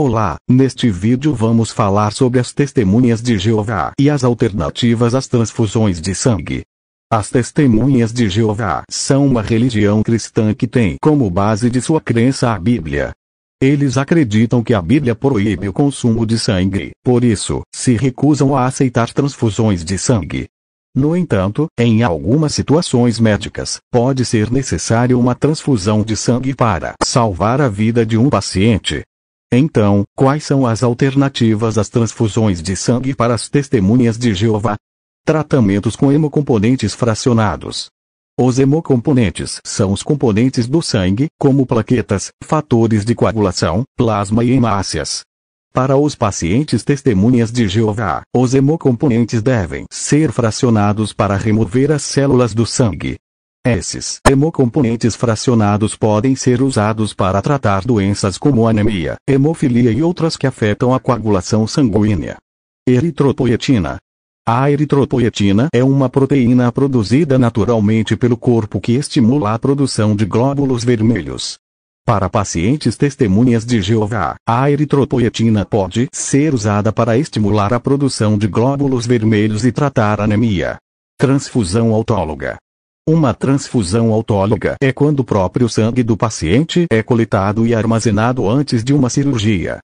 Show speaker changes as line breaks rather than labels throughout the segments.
Olá, neste vídeo vamos falar sobre as testemunhas de Jeová e as alternativas às transfusões de sangue. As testemunhas de Jeová são uma religião cristã que tem como base de sua crença a Bíblia. Eles acreditam que a Bíblia proíbe o consumo de sangue, por isso, se recusam a aceitar transfusões de sangue. No entanto, em algumas situações médicas, pode ser necessário uma transfusão de sangue para salvar a vida de um paciente. Então, quais são as alternativas às transfusões de sangue para as testemunhas de Jeová? Tratamentos com hemocomponentes fracionados. Os hemocomponentes são os componentes do sangue, como plaquetas, fatores de coagulação, plasma e hemácias. Para os pacientes testemunhas de Jeová, os hemocomponentes devem ser fracionados para remover as células do sangue, esses hemocomponentes fracionados podem ser usados para tratar doenças como anemia, hemofilia e outras que afetam a coagulação sanguínea. Eritropoietina. A eritropoietina é uma proteína produzida naturalmente pelo corpo que estimula a produção de glóbulos vermelhos. Para pacientes testemunhas de Jeová, a eritropoietina pode ser usada para estimular a produção de glóbulos vermelhos e tratar anemia. Transfusão autóloga. Uma transfusão autóloga é quando o próprio sangue do paciente é coletado e armazenado antes de uma cirurgia.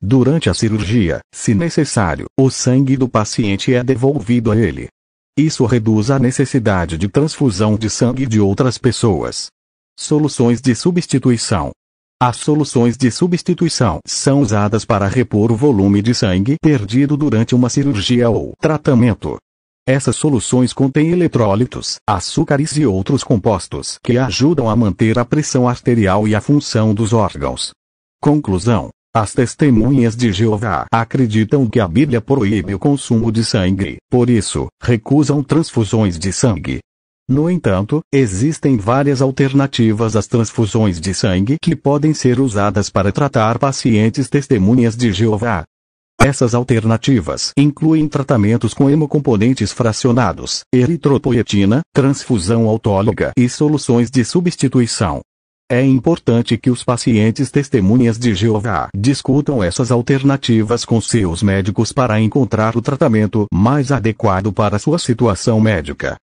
Durante a cirurgia, se necessário, o sangue do paciente é devolvido a ele. Isso reduz a necessidade de transfusão de sangue de outras pessoas. Soluções de substituição. As soluções de substituição são usadas para repor o volume de sangue perdido durante uma cirurgia ou tratamento. Essas soluções contêm eletrólitos, açúcares e outros compostos que ajudam a manter a pressão arterial e a função dos órgãos. Conclusão: As testemunhas de Jeová acreditam que a Bíblia proíbe o consumo de sangue, por isso, recusam transfusões de sangue. No entanto, existem várias alternativas às transfusões de sangue que podem ser usadas para tratar pacientes testemunhas de Jeová. Essas alternativas incluem tratamentos com hemocomponentes fracionados, eritropoietina, transfusão autóloga e soluções de substituição. É importante que os pacientes testemunhas de Jeová discutam essas alternativas com seus médicos para encontrar o tratamento mais adequado para sua situação médica.